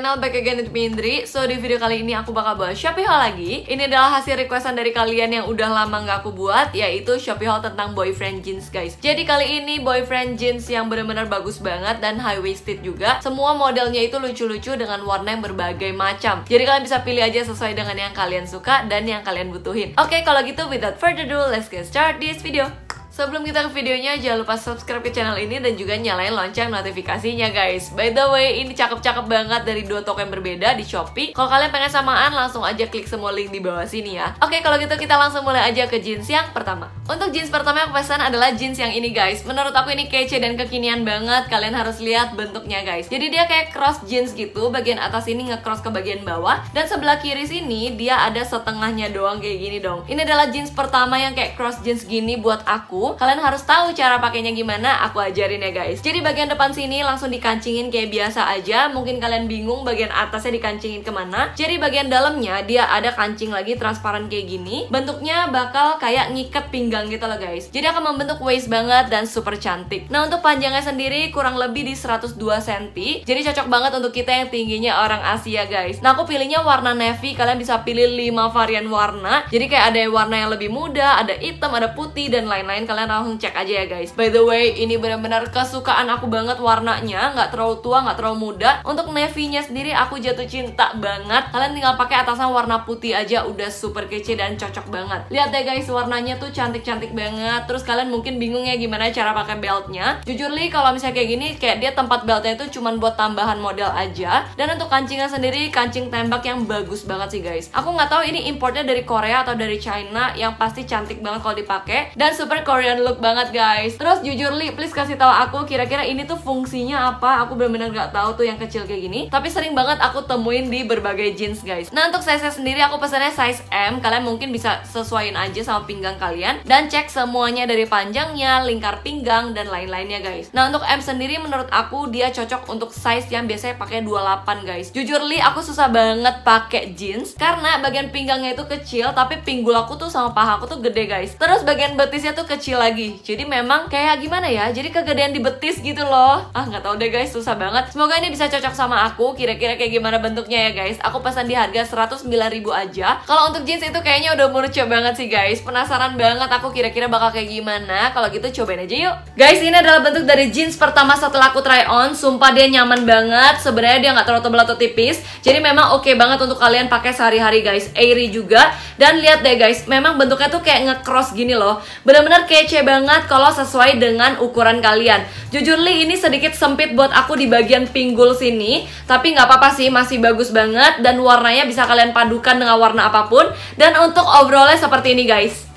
channel Back Again with Mindri So di video kali ini aku bakal bahas Shopee Haul lagi Ini adalah hasil requestan dari kalian yang udah lama nggak aku buat Yaitu Shopee Haul tentang boyfriend jeans guys Jadi kali ini boyfriend jeans yang benar-benar bagus banget dan high waisted juga Semua modelnya itu lucu-lucu dengan warna yang berbagai macam Jadi kalian bisa pilih aja sesuai dengan yang kalian suka dan yang kalian butuhin Oke okay, kalau gitu without further ado let's get start this video Sebelum kita ke videonya, jangan lupa subscribe ke channel ini dan juga nyalain lonceng notifikasinya guys. By the way, ini cakep-cakep banget dari dua toko yang berbeda di Shopee. Kalau kalian pengen samaan, langsung aja klik semua link di bawah sini ya. Oke, kalau gitu kita langsung mulai aja ke jeans yang pertama. Untuk jeans pertama yang pesan adalah jeans yang ini guys. Menurut aku ini kece dan kekinian banget. Kalian harus lihat bentuknya guys. Jadi dia kayak cross jeans gitu, bagian atas ini nge-cross ke bagian bawah. Dan sebelah kiri sini dia ada setengahnya doang kayak gini dong. Ini adalah jeans pertama yang kayak cross jeans gini buat aku kalian harus tahu cara pakainya gimana aku ajarin ya guys jadi bagian depan sini langsung dikancingin kayak biasa aja mungkin kalian bingung bagian atasnya dikancingin kemana jadi bagian dalamnya dia ada kancing lagi transparan kayak gini bentuknya bakal kayak ngikat pinggang gitu loh guys jadi akan membentuk waist banget dan super cantik nah untuk panjangnya sendiri kurang lebih di 102 cm jadi cocok banget untuk kita yang tingginya orang Asia guys nah aku pilihnya warna navy kalian bisa pilih 5 varian warna jadi kayak ada warna yang lebih muda ada hitam ada putih dan lain-lain kalian langsung cek aja ya guys by the way ini benar-benar kesukaan aku banget warnanya nggak terlalu tua nggak terlalu muda untuk navy-nya sendiri aku jatuh cinta banget kalian tinggal pakai atasan warna putih aja udah super kece dan cocok banget lihat deh ya, guys warnanya tuh cantik-cantik banget terus kalian mungkin bingung ya gimana cara pakai beltnya jujur li kalau misalnya kayak gini kayak dia tempat beltnya itu cuman buat tambahan model aja dan untuk kancingnya sendiri kancing tembak yang bagus banget sih guys aku nggak tahu ini importnya dari Korea atau dari China yang pasti cantik banget kalau dipakai dan super Korea Korean look banget guys terus jujur Li please kasih tahu aku kira-kira ini tuh fungsinya apa aku benar-benar nggak tahu tuh yang kecil kayak gini tapi sering banget aku temuin di berbagai jeans guys nah untuk size sendiri aku pesannya size M kalian mungkin bisa sesuaiin aja sama pinggang kalian dan cek semuanya dari panjangnya lingkar pinggang dan lain-lainnya guys nah untuk M sendiri menurut aku dia cocok untuk size yang biasanya pakai 28 guys jujur Li aku susah banget pakai jeans karena bagian pinggangnya itu kecil tapi pinggul aku tuh sama paha aku tuh gede guys terus bagian betisnya tuh kecil kecil lagi jadi memang kayak gimana ya jadi kegedean di betis gitu loh ah nggak tau deh guys susah banget semoga ini bisa cocok sama aku kira-kira kayak gimana bentuknya ya guys aku pesan di harga 109.000 aja kalau untuk jeans itu kayaknya udah merucu banget sih guys penasaran banget aku kira-kira bakal kayak gimana kalau gitu cobain aja yuk guys ini adalah bentuk dari jeans pertama setelah aku try on sumpah dia nyaman banget sebenarnya dia nggak terlalu tebal atau tipis jadi memang oke okay banget untuk kalian pakai sehari-hari guys airy juga dan lihat deh guys memang bentuknya tuh kayak nge cross gini loh bener-bener kayak kece banget kalau sesuai dengan ukuran kalian. Jujur li ini sedikit sempit buat aku di bagian pinggul sini, tapi nggak apa-apa sih, masih bagus banget dan warnanya bisa kalian padukan dengan warna apapun. Dan untuk overallnya seperti ini guys.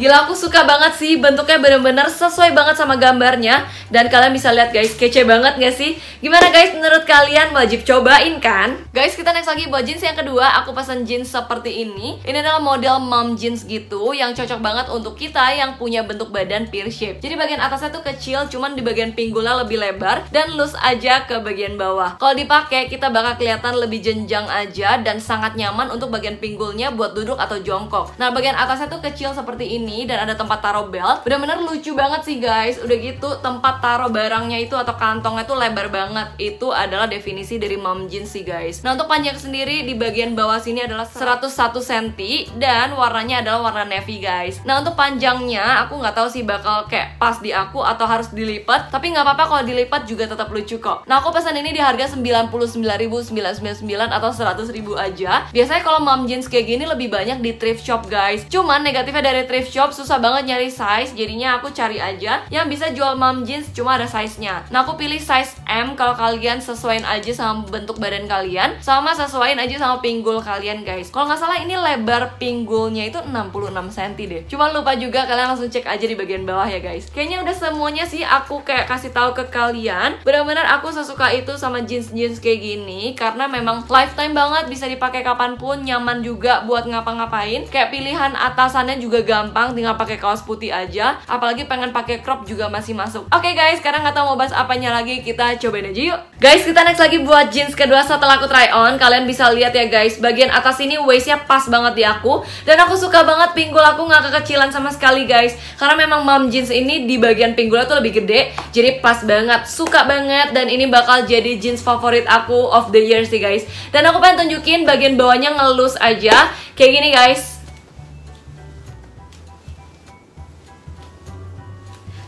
Gila aku suka banget sih bentuknya bener-bener sesuai banget sama gambarnya Dan kalian bisa lihat guys kece banget gak sih? Gimana guys menurut kalian wajib cobain kan? Guys kita next lagi buat jeans yang kedua Aku pesen jeans seperti ini Ini adalah model mom jeans gitu Yang cocok banget untuk kita yang punya bentuk badan pear shape Jadi bagian atasnya tuh kecil cuman di bagian pinggulnya lebih lebar Dan loose aja ke bagian bawah Kalau dipakai kita bakal kelihatan lebih jenjang aja Dan sangat nyaman untuk bagian pinggulnya buat duduk atau jongkok Nah bagian atasnya tuh kecil seperti ini sini dan ada tempat taruh belt bener benar lucu banget sih guys udah gitu tempat taruh barangnya itu atau kantongnya itu lebar banget itu adalah definisi dari mom jeans sih guys nah untuk panjang sendiri di bagian bawah sini adalah 101 cm dan warnanya adalah warna navy guys nah untuk panjangnya aku nggak tahu sih bakal kayak pas di aku atau harus dilipat tapi nggak apa-apa kalau dilipat juga tetap lucu kok nah aku pesan ini di harga 99.999 atau 100.000 aja biasanya kalau mom jeans kayak gini lebih banyak di thrift shop guys cuman negatifnya dari thrift shop shop susah banget nyari size, jadinya aku cari aja yang bisa jual mom jeans cuma ada size-nya. Nah, aku pilih size M kalau kalian sesuaiin aja sama bentuk badan kalian, sama sesuaiin aja sama pinggul kalian, guys. Kalau nggak salah ini lebar pinggulnya itu 66 cm deh. Cuma lupa juga kalian langsung cek aja di bagian bawah ya, guys. Kayaknya udah semuanya sih aku kayak kasih tahu ke kalian. Benar-benar aku sesuka itu sama jeans-jeans kayak gini karena memang lifetime banget bisa dipakai kapanpun, nyaman juga buat ngapa-ngapain. Kayak pilihan atasannya juga gampang gampang tinggal pakai kaos putih aja apalagi pengen pakai crop juga masih masuk oke okay, guys sekarang nggak tahu mau bahas apanya lagi kita coba aja yuk guys kita next lagi buat jeans kedua setelah aku try on kalian bisa lihat ya guys bagian atas ini waistnya pas banget di aku dan aku suka banget pinggul aku nggak kekecilan sama sekali guys karena memang mom jeans ini di bagian pinggulnya tuh lebih gede jadi pas banget suka banget dan ini bakal jadi jeans favorit aku of the year sih guys dan aku pengen tunjukin bagian bawahnya ngelus aja kayak gini guys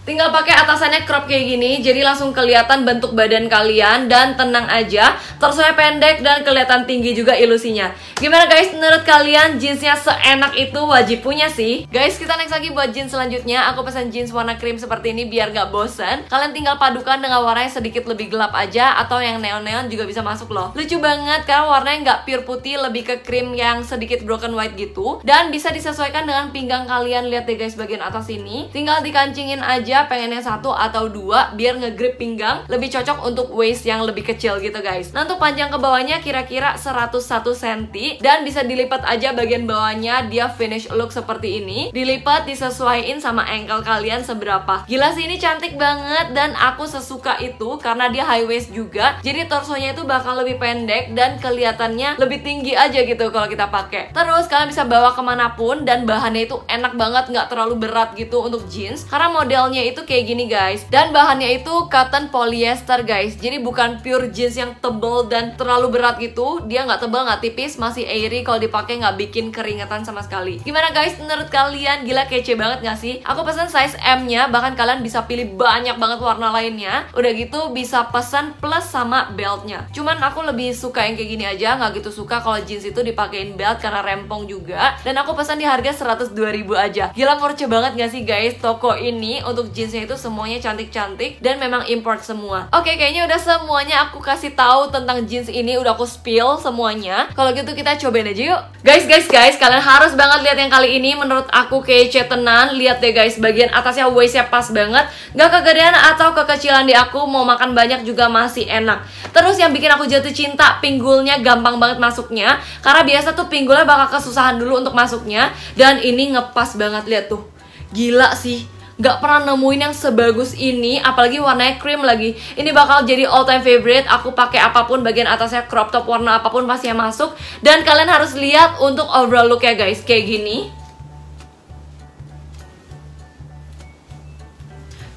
Tinggal pakai atasannya crop kayak gini, jadi langsung kelihatan bentuk badan kalian dan tenang aja. Torsonya pendek dan kelihatan tinggi juga ilusinya. Gimana guys, menurut kalian jeansnya seenak itu wajib punya sih? Guys, kita next lagi buat jeans selanjutnya. Aku pesan jeans warna krim seperti ini biar gak bosen. Kalian tinggal padukan dengan warna yang sedikit lebih gelap aja atau yang neon-neon juga bisa masuk loh. Lucu banget karena warnanya nggak pure putih, lebih ke krim yang sedikit broken white gitu. Dan bisa disesuaikan dengan pinggang kalian. Lihat deh guys bagian atas ini. Tinggal dikancingin aja aja pengen satu atau dua biar ngegrip pinggang lebih cocok untuk waist yang lebih kecil gitu guys nah untuk panjang ke bawahnya kira-kira 101 cm dan bisa dilipat aja bagian bawahnya dia finish look seperti ini dilipat disesuaikan sama ankle kalian seberapa gila sih ini cantik banget dan aku sesuka itu karena dia high waist juga jadi torsonya itu bakal lebih pendek dan kelihatannya lebih tinggi aja gitu kalau kita pakai terus kalian bisa bawa kemanapun dan bahannya itu enak banget nggak terlalu berat gitu untuk jeans karena modelnya jeansnya itu kayak gini guys dan bahannya itu cotton polyester guys jadi bukan pure jeans yang tebel dan terlalu berat gitu dia nggak tebel nggak tipis masih airy kalau dipakai nggak bikin keringetan sama sekali gimana guys menurut kalian gila kece banget nggak sih aku pesan size M nya bahkan kalian bisa pilih banyak banget warna lainnya udah gitu bisa pesan plus sama beltnya cuman aku lebih suka yang kayak gini aja nggak gitu suka kalau jeans itu dipakein belt karena rempong juga dan aku pesan di harga 102.000 aja gila porce banget nggak sih guys toko ini untuk jeansnya itu semuanya cantik-cantik dan memang import semua. Oke, kayaknya udah semuanya aku kasih tahu tentang jeans ini, udah aku spill semuanya. Kalau gitu kita cobain aja yuk. Guys, guys, guys, kalian harus banget lihat yang kali ini menurut aku kece tenan. Lihat deh guys, bagian atasnya waistnya pas banget, Gak kegedean atau kekecilan di aku. Mau makan banyak juga masih enak. Terus yang bikin aku jatuh cinta, pinggulnya gampang banget masuknya. Karena biasa tuh pinggulnya bakal kesusahan dulu untuk masuknya dan ini ngepas banget lihat tuh gila sih gak pernah nemuin yang sebagus ini apalagi warna cream lagi ini bakal jadi all time favorite aku pakai apapun bagian atasnya crop top warna apapun pasti yang masuk dan kalian harus lihat untuk overall look ya guys kayak gini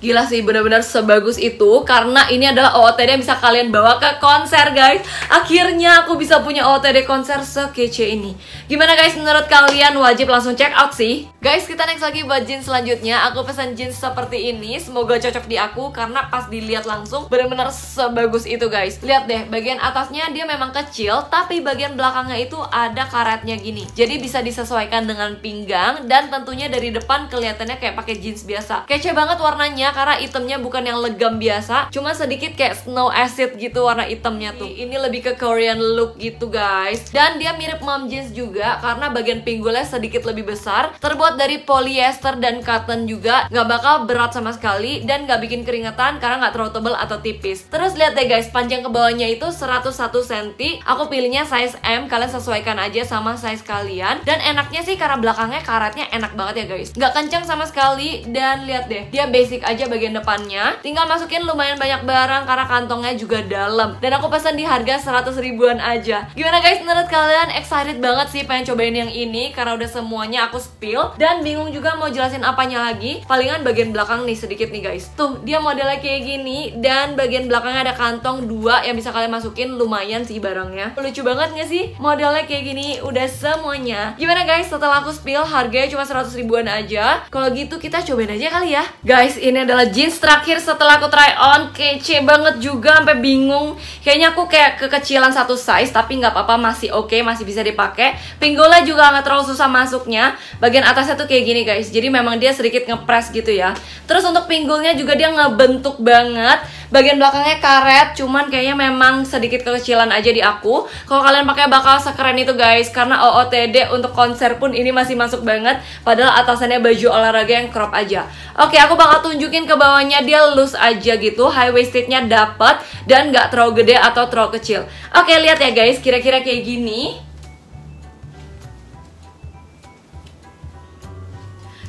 gila sih benar-benar sebagus itu karena ini adalah OOTD yang bisa kalian bawa ke konser guys akhirnya aku bisa punya OOTD konser sekece ini gimana guys menurut kalian wajib langsung check out sih guys kita next lagi buat jeans selanjutnya aku pesan jeans seperti ini semoga cocok di aku karena pas dilihat langsung benar-benar sebagus itu guys lihat deh bagian atasnya dia memang kecil tapi bagian belakangnya itu ada karetnya gini jadi bisa disesuaikan dengan pinggang dan tentunya dari depan kelihatannya kayak pakai jeans biasa kece banget warnanya karena itemnya bukan yang legam biasa, cuma sedikit kayak snow acid gitu warna itemnya tuh. Ini lebih ke Korean look gitu guys. Dan dia mirip mom jeans juga karena bagian pinggulnya sedikit lebih besar, terbuat dari polyester dan cotton juga, nggak bakal berat sama sekali dan nggak bikin keringetan karena nggak terlalu tebal atau tipis. Terus lihat deh guys, panjang ke bawahnya itu 101 cm. Aku pilihnya size M, kalian sesuaikan aja sama size kalian. Dan enaknya sih karena belakangnya karatnya enak banget ya guys. Nggak kencang sama sekali dan lihat deh, dia basic aja aja bagian depannya tinggal masukin lumayan banyak barang karena kantongnya juga dalam dan aku pesan di harga 100 ribuan aja gimana guys menurut kalian excited banget sih pengen cobain yang ini karena udah semuanya aku spill dan bingung juga mau jelasin apanya lagi palingan bagian belakang nih sedikit nih guys tuh dia modelnya kayak gini dan bagian belakangnya ada kantong dua yang bisa kalian masukin lumayan sih barangnya lucu banget gak sih modelnya kayak gini udah semuanya gimana guys setelah aku spill harganya cuma 100 ribuan aja kalau gitu kita cobain aja kali ya guys ini adalah jeans terakhir setelah aku try on Kece banget juga sampai bingung Kayaknya aku kayak kekecilan satu size Tapi nggak apa-apa masih oke okay, masih bisa dipakai pinggulnya juga nggak terlalu susah masuknya Bagian atasnya tuh kayak gini guys Jadi memang dia sedikit ngepres gitu ya Terus untuk pinggulnya juga dia ngebentuk banget bagian belakangnya karet cuman kayaknya memang sedikit kekecilan aja di aku kalau kalian pakai bakal sekeren itu guys karena OOTD untuk konser pun ini masih masuk banget padahal atasannya baju olahraga yang crop aja oke aku bakal tunjukin ke bawahnya dia loose aja gitu high waistednya dapat dan nggak terlalu gede atau terlalu kecil oke lihat ya guys kira-kira kayak gini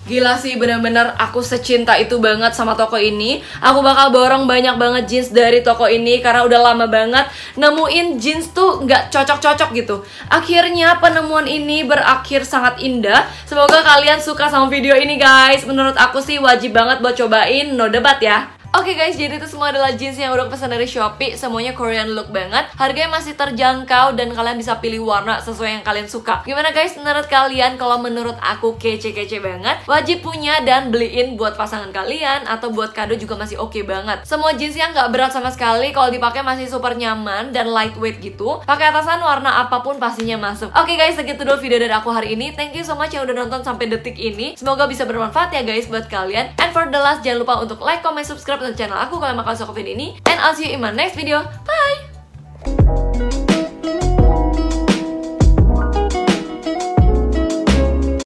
Gila sih bener-bener aku secinta itu banget sama toko ini Aku bakal borong banyak banget jeans dari toko ini Karena udah lama banget nemuin jeans tuh gak cocok-cocok gitu Akhirnya penemuan ini berakhir sangat indah Semoga kalian suka sama video ini guys Menurut aku sih wajib banget buat cobain no debat ya Oke okay guys, jadi itu semua adalah jeans yang udah pesan dari Shopee. Semuanya Korean look banget. Harganya masih terjangkau dan kalian bisa pilih warna sesuai yang kalian suka. Gimana guys menurut kalian kalau menurut aku kece-kece banget? Wajib punya dan beliin buat pasangan kalian atau buat kado juga masih oke okay banget. Semua jeans yang gak berat sama sekali kalau dipakai masih super nyaman dan lightweight gitu. Pakai atasan warna apapun pastinya masuk. Oke okay guys, segitu dulu video dari aku hari ini. Thank you so much yang udah nonton sampai detik ini. Semoga bisa bermanfaat ya guys buat kalian. And for the last, jangan lupa untuk like, comment, subscribe, channel aku kalian bakal suka video ini and I'll see you in my next video bye